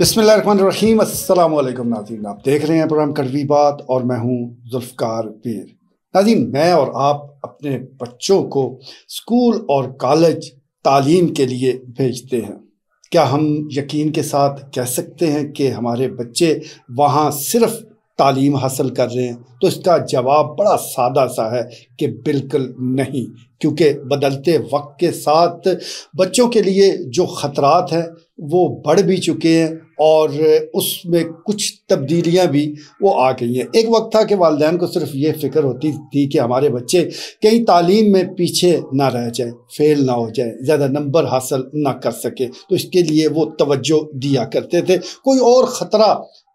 बसमीम अल्लाम नाजीन आप देख रहे हैं प्रोग्राम कड़वी बात और मैं हूं जुल्फकार पीर नाजीन मैं और आप अपने बच्चों को स्कूल और कॉलेज तालीम के लिए भेजते हैं क्या हम यकीन के साथ कह सकते हैं कि हमारे बच्चे वहाँ सिर्फ तालीम हासिल कर रहे हैं तो इसका जवाब बड़ा सादा सा है कि बिल्कुल नहीं क्योंकि बदलते वक्त के साथ बच्चों के लिए जो ख़तरात हैं वो बढ़ भी चुके हैं और उसमें कुछ तब्दीलियां भी वो आ गई हैं एक वक्त था कि वालदे को सिर्फ ये फ़िक्र होती थी कि हमारे बच्चे कहीं तालीम में पीछे ना रह जाए फेल ना हो जाए ज़्यादा नंबर हासिल ना कर सकें तो इसके लिए वो तवज्जो दिया करते थे कोई और ख़तरा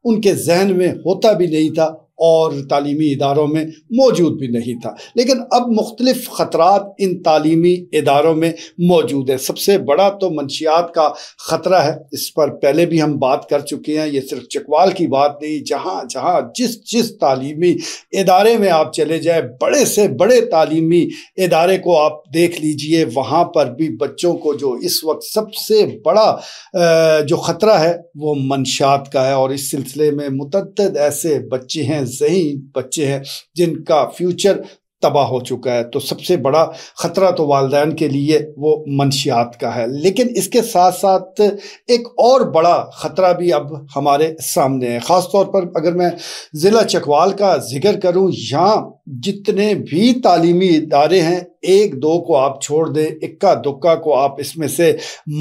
उनके जहन में होता भी नहीं था और तली इदारों में मौजूद भी नहीं था लेकिन अब मुख्तलिफ ख़तरा इन तली इदारों में मौजूद है सबसे बड़ा तो मनशियात का ख़तरा है इस पर पहले भी हम बात कर चुके हैं ये सिर्फ चकवाल की बात नहीं जहाँ जहाँ जिस जिस तली इदारे में आप चले जाए बड़े से बड़े तली इदारे को आप देख लीजिए वहाँ पर भी बच्चों को जो इस वक्त सबसे बड़ा जो ख़तरा है वो मंशात का है और इस सिलसिले में मतदद ऐसे बच्चे हैं ज़हीन बच्चे हैं जिनका फ्यूचर तबाह हो चुका है तो सबसे बड़ा ख़तरा तो वालदेन के लिए वो मनशियात का है लेकिन इसके साथ साथ एक और बड़ा ख़तरा भी अब हमारे सामने है ख़ास तौर पर अगर मैं ज़िला चकवाल का जिक्र करूँ यहाँ जितने भी तालीमी इदारे हैं एक दो को आप छोड़ दें इक्का दुक्का को आप इसमें से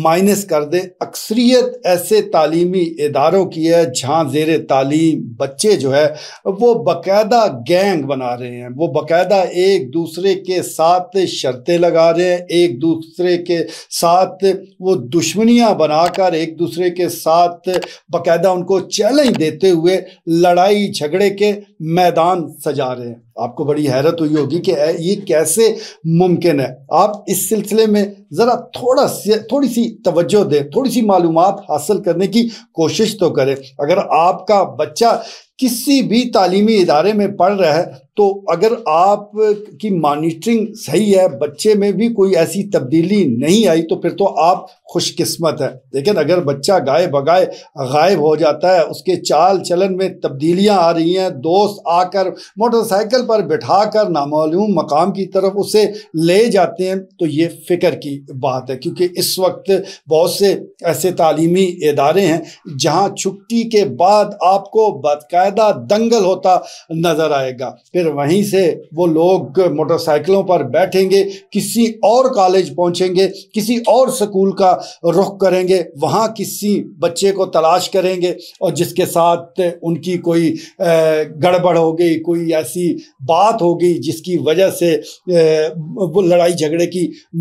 माइनस कर दें अक्सरियत ऐसे तालीमी इदारों की है जहाँ जेर तालीम बच्चे जो है वो बाकायदा गैंग बना रहे हैं वो बाकायदा एक दूसरे के साथ शर्तें लगा रहे हैं एक दूसरे के साथ वो दुश्मनियाँ बनाकर एक दूसरे के साथ बाकायदा उनको चैलेंज देते हुए लड़ाई झगड़े के मैदान सजा रहे हैं आपको बड़ी हैरत हुई होगी कि ये कैसे मुमकिन है आप इस सिलसिले में ज़रा थोड़ा से थोड़ी सी तवज्जो दें थोड़ी सी मालूम हासिल करने की कोशिश तो करें अगर आपका बच्चा किसी भी तालीमी इदारे में पढ़ रहा है तो अगर आप की मॉनिटरिंग सही है बच्चे में भी कोई ऐसी तब्दीली नहीं आई तो फिर तो आप खुशकिस्मत है लेकिन अगर बच्चा गाय बगाए गायब हो जाता है उसके चाल चलन में तब्दीलियां आ रही हैं दोस्त आकर मोटरसाइकिल पर बिठा कर नामालूम मकाम की तरफ उसे ले जाते हैं तो ये फ़िक्र की बात है क्योंकि इस वक्त बहुत से ऐसे तालीमी इदारे हैं जहाँ छुट्टी के बाद आपको बाकायदा दंगल होता नज़र आएगा फिर वहीं से वो लोग मोटरसाइकिलों पर बैठेंगे किसी और कॉलेज पहुँचेंगे किसी और स्कूल का रुख करेंगे वहाँ किसी बच्चे को तलाश करेंगे और जिसके साथ उनकी कोई गड़बड़ हो गई कोई ऐसी बात हो गई जिसकी वजह से वो लड़ाई झगड़े की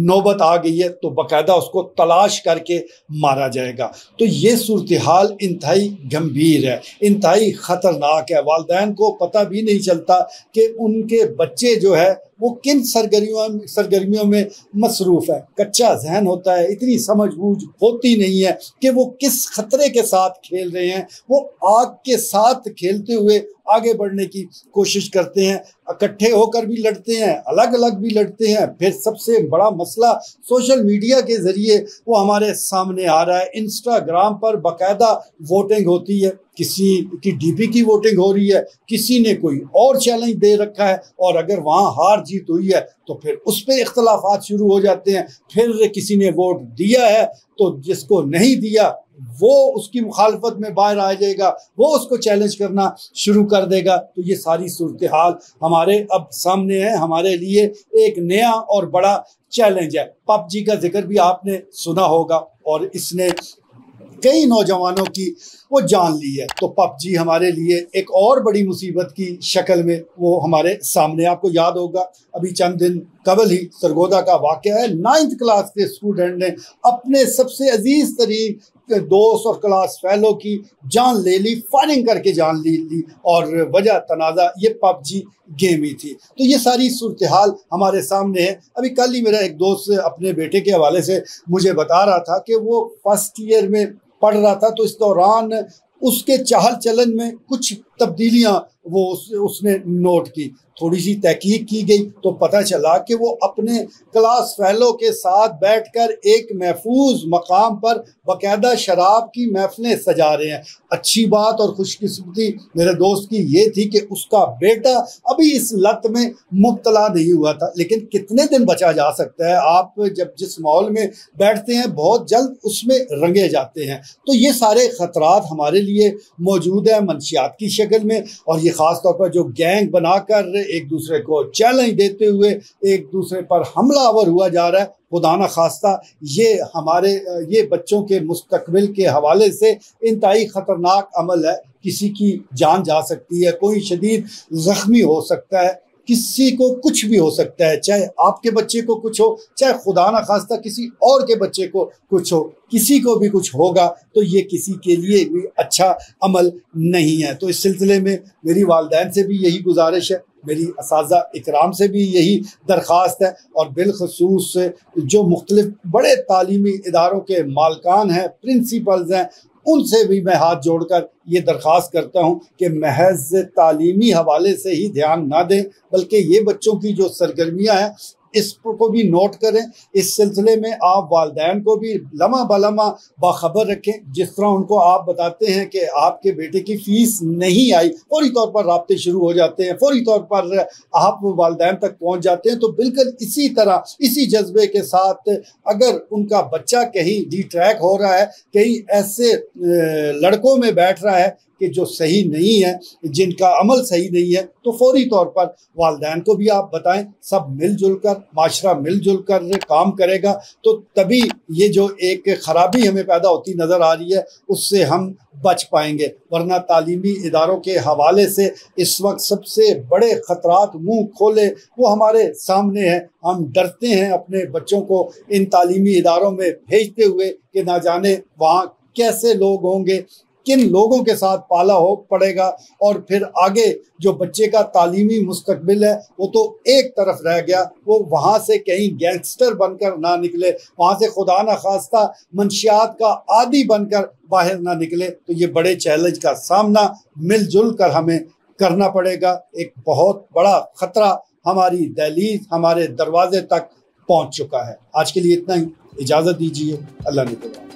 नौबत आ गई गई है तो बाकायदा उसको तलाश करके मारा जाएगा तो ये सूरत हाल इंतहाई गंभीर है इंतहाई ख़तरनाक है वालदेन को पता भी नहीं चलता कि उनके बच्चे जो है वो किन सरगर्मियों सरगर्मियों में मसरूफ़ है कच्चा जहन होता है इतनी समझ बूझ होती नहीं है कि वो किस खतरे के साथ खेल रहे हैं वो आग के साथ खेलते हुए आगे बढ़ने की कोशिश करते हैं इकट्ठे होकर भी लड़ते हैं अलग अलग भी लड़ते हैं फिर सबसे बड़ा मसला सोशल मीडिया के ज़रिए वो हमारे सामने आ रहा है इंस्टाग्राम पर बाकायदा वोटिंग होती है किसी की डीपी की वोटिंग हो रही है किसी ने कोई और चैलेंज दे रखा है और अगर वहाँ हार बातचीत हुई है तो फिर उस पर इख्तलाफ शुरू हो जाते हैं फिर किसी ने वोट दिया है तो जिसको नहीं दिया वो उसकी मुखालफत में बाहर आ जाएगा वो उसको चैलेंज करना शुरू कर देगा तो ये सारी सूरत हाल हमारे अब सामने है हमारे लिए एक नया और बड़ा चैलेंज है पबजी का जिक्र भी आपने सुना होगा और इसने कई नौजवानों की वो जान ली है तो पबजी हमारे लिए एक और बड़ी मुसीबत की शक्ल में वो हमारे सामने आपको याद होगा अभी चंद दिन कबल ही सरगोदा का वाक़ है नाइन्थ क्लास के स्टूडेंट ने अपने सबसे अजीज़ तरीन दोस्त और क्लास फैलो की जान ले ली फायरिंग करके जान ले ली और वजह तनाज़ा ये पबजी गेम ही थी तो ये सारी सूरत हाल हमारे सामने है अभी कल ही मेरा एक दोस्त अपने बेटे के हवाले से मुझे बता रहा था कि वो फर्स्ट ईयर में पढ़ रहा था तो इस दौरान उसके चाल चलन में कुछ तब्दीलियां वो उस, उसने नोट की थोड़ी सी तहकीक की गई तो पता चला कि वो अपने क्लास फैलो के साथ बैठकर एक महफूज मकाम पर बाकायदा शराब की महफिलें सजा रहे हैं अच्छी बात और खुशकस्मती मेरे दोस्त की ये थी कि उसका बेटा अभी इस लत में मुबतला नहीं हुआ था लेकिन कितने दिन बचा जा सकता है आप जब जिस माहौल में बैठते हैं बहुत जल्द उसमें रंगे जाते हैं तो ये सारे ख़तरात हमारे लिए मौजूद हैं मनशियात की शक्ल सर्कल में और ये ख़ास तौर पर जो गैंग बनाकर एक दूसरे को चैलेंज देते हुए एक दूसरे पर हमलावर हुआ जा रहा है खुदाना खास्ता ये हमारे ये बच्चों के मुस्तकबिल के हवाले से इंतहाई ख़तरनाक अमल है किसी की जान जा सकती है कोई शदीद ज़ख्मी हो सकता है किसी को कुछ भी हो सकता है चाहे आपके बच्चे को कुछ हो चाहे खुदा ना खास्ता किसी और के बच्चे को कुछ हो किसी को भी कुछ होगा तो ये किसी के लिए भी अच्छा अमल नहीं है तो इस सिलसिले में मेरी वालदेन से भी यही गुजारिश है मेरी इस इकराम से भी यही दरख्वास्त है और बिलखसूस जो मुख्तलिफ बड़े तालीमी इदारों के मालकान हैं प्रिंसिपल्स हैं उनसे भी मैं हाथ जोड़कर ये दरख्वास करता हूँ कि महज तालीमी हवाले से ही ध्यान ना दें बल्कि ये बच्चों की जो सरगर्मियाँ हैं इसको भी नोट करें इस सिलसिले में आप वालदेन को भी लमा बलमा बाखबर रखें जिस तरह उनको आप बताते हैं कि आपके बेटे की फ़ीस नहीं आई फौरी तौर पर रबते शुरू हो जाते हैं फौरी तौर पर आप वालदेन तक पहुँच जाते हैं तो बिल्कुल इसी तरह इसी जज्बे के साथ अगर उनका बच्चा कहीं डी ट्रैक हो रहा है कहीं ऐसे लड़कों में बैठ रहा है कि जो सही नहीं है जिनका अमल सही नहीं है तो फौरी तौर पर वालदेन को भी आप बताएं सब मिलजुल कर माशरा मिलजुल कर काम करेगा तो तभी ये जो एक खराबी हमें पैदा होती नज़र आ रही है उससे हम बच पाएंगे वरना तालीमी इदारों के हवाले से इस वक्त सबसे बड़े ख़तरात मुंह खोले वो हमारे सामने हैं हम डरते हैं अपने बच्चों को इन तालीमी इदारों में भेजते हुए कि ना जाने वहाँ कैसे लोग होंगे किन लोगों के साथ पाला हो पड़ेगा और फिर आगे जो बच्चे का तालीमी मुस्तबिल है वो तो एक तरफ रह गया वो वहाँ से कहीं गैंगस्टर बनकर ना निकले वहाँ से खुदा न खास्ता मंशियात का आदि बनकर बाहर ना निकले तो ये बड़े चैलेंज का सामना मिलजुल कर हमें करना पड़ेगा एक बहुत बड़ा ख़तरा हमारी दहलीज हमारे दरवाजे तक पहुँच चुका है आज के लिए इतना ही इजाज़त दीजिए अल्लाह ने